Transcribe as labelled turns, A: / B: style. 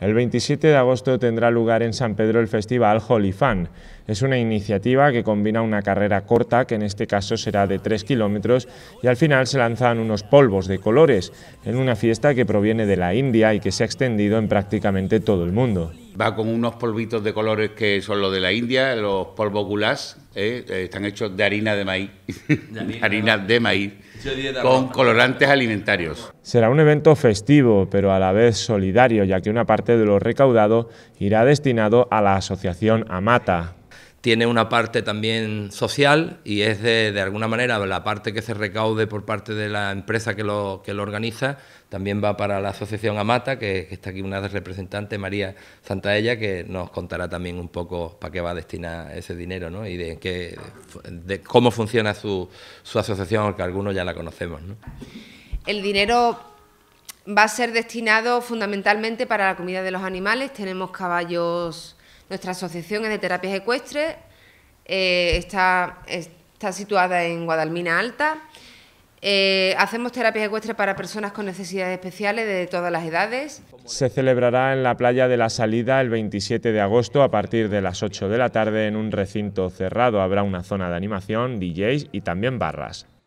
A: El 27 de agosto tendrá lugar en San Pedro el Festival Holy Fan. Es una iniciativa que combina una carrera corta, que en este caso será de 3 kilómetros, y al final se lanzan unos polvos de colores, en una fiesta que proviene de la India y que se ha extendido en prácticamente todo el mundo.
B: Va con unos polvitos de colores que son los de la India, los polvos gulás, ¿eh? Eh, están hechos de harina de maíz, de harina de maíz con colorantes alimentarios.
A: Será un evento festivo, pero a la vez solidario, ya que una parte de lo recaudado irá destinado a la asociación Amata,
B: tiene una
C: parte también social y es de, de, alguna manera la parte que se recaude por parte de la empresa que lo, que lo organiza, también va para la Asociación Amata, que, está aquí una de representante, María Santaella, que nos contará también un poco para qué va a destinar ese dinero ¿no? y de, qué, de cómo funciona su, su asociación, aunque algunos ya la conocemos. ¿no?
D: El dinero va a ser destinado fundamentalmente para la comida de los animales, tenemos caballos nuestra asociación es de terapias ecuestres, eh, está, está situada en Guadalmina Alta. Eh, hacemos terapias ecuestres para personas con necesidades especiales de todas las edades.
A: Se celebrará en la playa de la salida el 27 de agosto a partir de las 8 de la tarde en un recinto cerrado. Habrá una zona de animación, DJs y también barras.